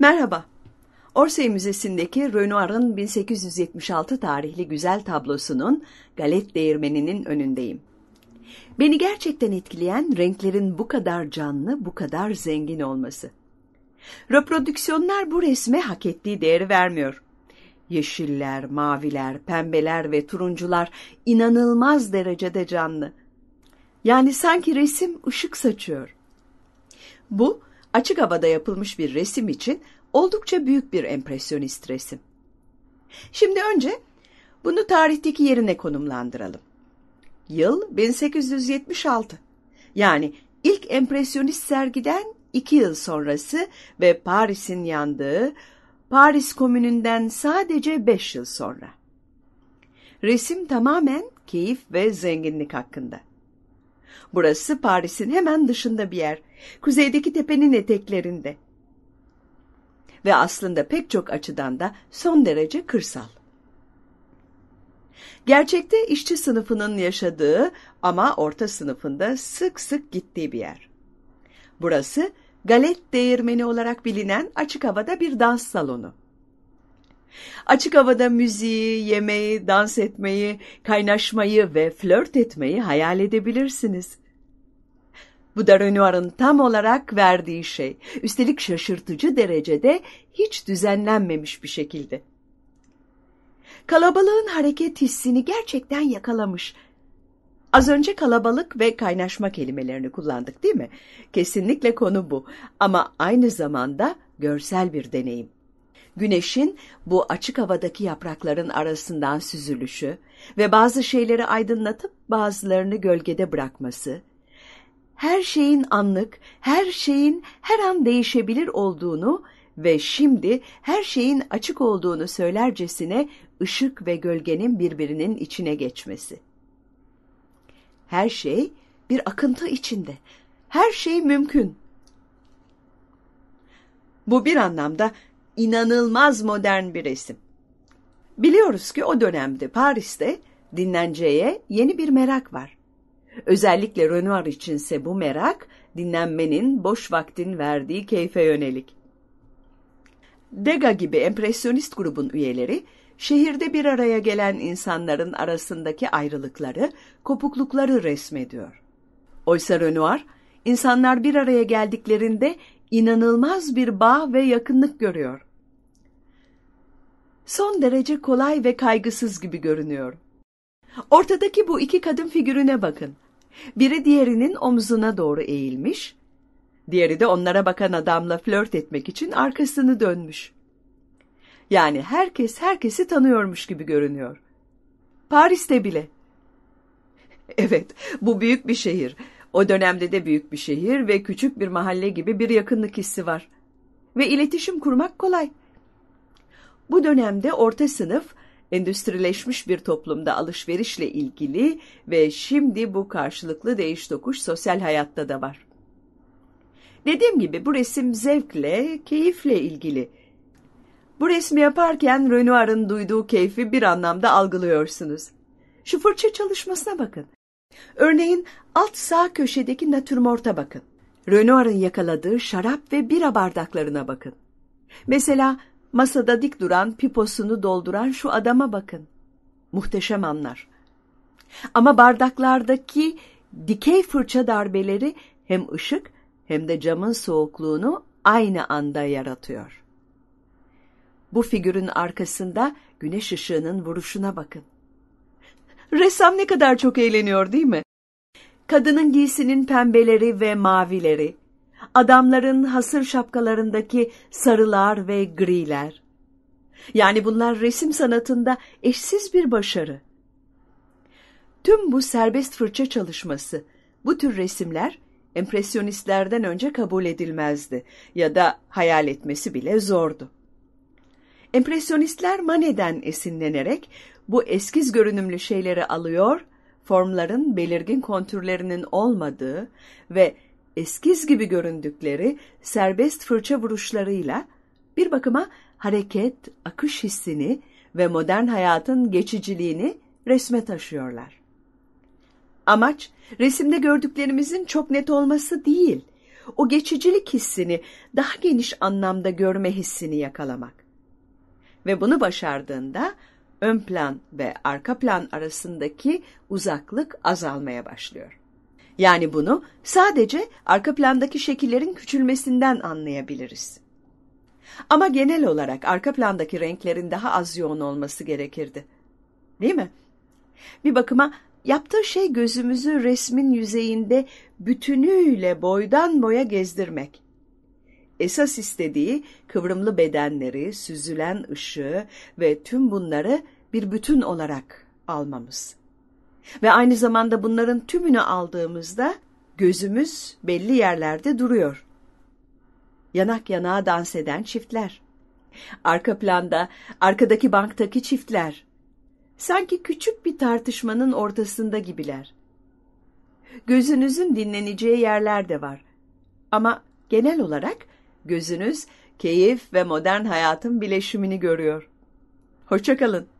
Merhaba. Orsay Müzesi'ndeki Renoir'ın 1876 tarihli güzel tablosunun galet değirmeninin önündeyim. Beni gerçekten etkileyen renklerin bu kadar canlı, bu kadar zengin olması. Reprodüksiyonlar bu resme hak ettiği değeri vermiyor. Yeşiller, maviler, pembeler ve turuncular inanılmaz derecede canlı. Yani sanki resim ışık saçıyor. Bu açık havada yapılmış bir resim için oldukça büyük bir empresyonist resim. Şimdi önce bunu tarihteki yerine konumlandıralım. Yıl 1876. Yani ilk empresyonist sergiden iki yıl sonrası ve Paris'in yandığı Paris Komünü'nden sadece beş yıl sonra. Resim tamamen keyif ve zenginlik hakkında. Burası Paris'in hemen dışında bir yer. Kuzeydeki tepenin eteklerinde. Ve aslında pek çok açıdan da son derece kırsal. Gerçekte işçi sınıfının yaşadığı ama orta sınıfında sık sık gittiği bir yer. Burası galet değirmeni olarak bilinen açık havada bir dans salonu. Açık havada müziği, yemeği, dans etmeyi, kaynaşmayı ve flört etmeyi hayal edebilirsiniz. Bu da Renoir'ın tam olarak verdiği şey. Üstelik şaşırtıcı derecede hiç düzenlenmemiş bir şekilde. Kalabalığın hareket hissini gerçekten yakalamış. Az önce kalabalık ve kaynaşma kelimelerini kullandık değil mi? Kesinlikle konu bu ama aynı zamanda görsel bir deneyim. Güneşin bu açık havadaki yaprakların arasından süzülüşü ve bazı şeyleri aydınlatıp bazılarını gölgede bırakması, her şeyin anlık, her şeyin her an değişebilir olduğunu ve şimdi her şeyin açık olduğunu söylercesine ışık ve gölgenin birbirinin içine geçmesi. Her şey bir akıntı içinde. Her şey mümkün. Bu bir anlamda inanılmaz modern bir resim. Biliyoruz ki o dönemde Paris'te dinlenceye yeni bir merak var. Özellikle Renoir içinse bu merak dinlenmenin boş vaktin verdiği keyfe yönelik. Degas gibi empresyonist grubun üyeleri şehirde bir araya gelen insanların arasındaki ayrılıkları, kopuklukları resmediyor. Oysa Renoir, insanlar bir araya geldiklerinde inanılmaz bir bağ ve yakınlık görüyor son derece kolay ve kaygısız gibi görünüyor. Ortadaki bu iki kadın figürüne bakın. Biri diğerinin omzuna doğru eğilmiş, diğeri de onlara bakan adamla flört etmek için arkasını dönmüş. Yani herkes herkesi tanıyormuş gibi görünüyor. Paris'te bile. Evet, bu büyük bir şehir. O dönemde de büyük bir şehir ve küçük bir mahalle gibi bir yakınlık hissi var. Ve iletişim kurmak kolay. Bu dönemde orta sınıf endüstrileşmiş bir toplumda alışverişle ilgili ve şimdi bu karşılıklı değiş tokuş sosyal hayatta da var. Dediğim gibi bu resim zevkle, keyifle ilgili. Bu resmi yaparken Renoir'ın duyduğu keyfi bir anlamda algılıyorsunuz. Şu fırça çalışmasına bakın. Örneğin alt sağ köşedeki natürmorta bakın. Renoir'ın yakaladığı şarap ve bira bardaklarına bakın. Mesela Masada dik duran, piposunu dolduran şu adama bakın. Muhteşem anlar. Ama bardaklardaki dikey fırça darbeleri hem ışık hem de camın soğukluğunu aynı anda yaratıyor. Bu figürün arkasında güneş ışığının vuruşuna bakın. Ressam ne kadar çok eğleniyor değil mi? Kadının giysinin pembeleri ve mavileri, adamların hasır şapkalarındaki sarılar ve griler. Yani bunlar resim sanatında eşsiz bir başarı. Tüm bu serbest fırça çalışması, bu tür resimler empresyonistlerden önce kabul edilmezdi ya da hayal etmesi bile zordu. Empresyonistler Manet'den esinlenerek bu eskiz görünümlü şeyleri alıyor, formların belirgin kontürlerinin olmadığı ve eskiz gibi göründükleri serbest fırça vuruşlarıyla bir bakıma hareket, akış hissini ve modern hayatın geçiciliğini resme taşıyorlar. Amaç resimde gördüklerimizin çok net olması değil, o geçicilik hissini daha geniş anlamda görme hissini yakalamak. Ve bunu başardığında ön plan ve arka plan arasındaki uzaklık azalmaya başlıyor. Yani bunu sadece arka plandaki şekillerin küçülmesinden anlayabiliriz. Ama genel olarak arka plandaki renklerin daha az yoğun olması gerekirdi. Değil mi? Bir bakıma yaptığı şey gözümüzü resmin yüzeyinde bütünüyle boydan boya gezdirmek. Esas istediği kıvrımlı bedenleri, süzülen ışığı ve tüm bunları bir bütün olarak almamız. Ve aynı zamanda bunların tümünü aldığımızda gözümüz belli yerlerde duruyor. Yanak yanağa dans eden çiftler. Arka planda, arkadaki banktaki çiftler. Sanki küçük bir tartışmanın ortasında gibiler. Gözünüzün dinleneceği yerler de var. Ama genel olarak gözünüz keyif ve modern hayatın bileşimini görüyor. Hoşçakalın.